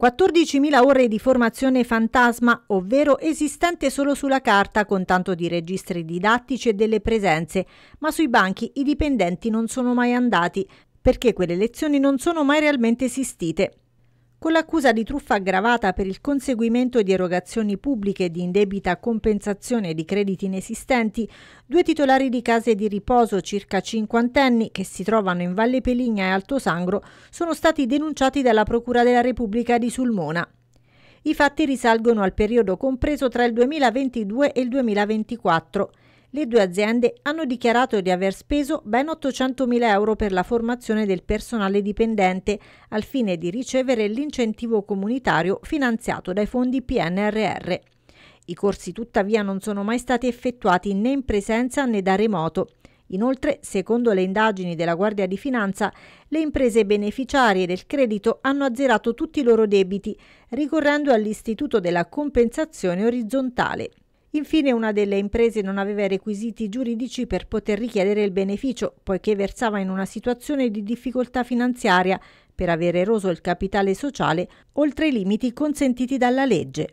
14.000 ore di formazione fantasma, ovvero esistente solo sulla carta con tanto di registri didattici e delle presenze, ma sui banchi i dipendenti non sono mai andati, perché quelle lezioni non sono mai realmente esistite con l'accusa di truffa aggravata per il conseguimento di erogazioni pubbliche di indebita compensazione di crediti inesistenti, due titolari di case di riposo circa cinquantenni che si trovano in Valle Peligna e Alto Sangro sono stati denunciati dalla Procura della Repubblica di Sulmona. I fatti risalgono al periodo compreso tra il 2022 e il 2024. Le due aziende hanno dichiarato di aver speso ben 800.000 euro per la formazione del personale dipendente al fine di ricevere l'incentivo comunitario finanziato dai fondi PNRR. I corsi tuttavia non sono mai stati effettuati né in presenza né da remoto. Inoltre, secondo le indagini della Guardia di Finanza, le imprese beneficiarie del credito hanno azzerato tutti i loro debiti, ricorrendo all'istituto della compensazione orizzontale, Infine una delle imprese non aveva i requisiti giuridici per poter richiedere il beneficio, poiché versava in una situazione di difficoltà finanziaria per aver eroso il capitale sociale oltre i limiti consentiti dalla legge.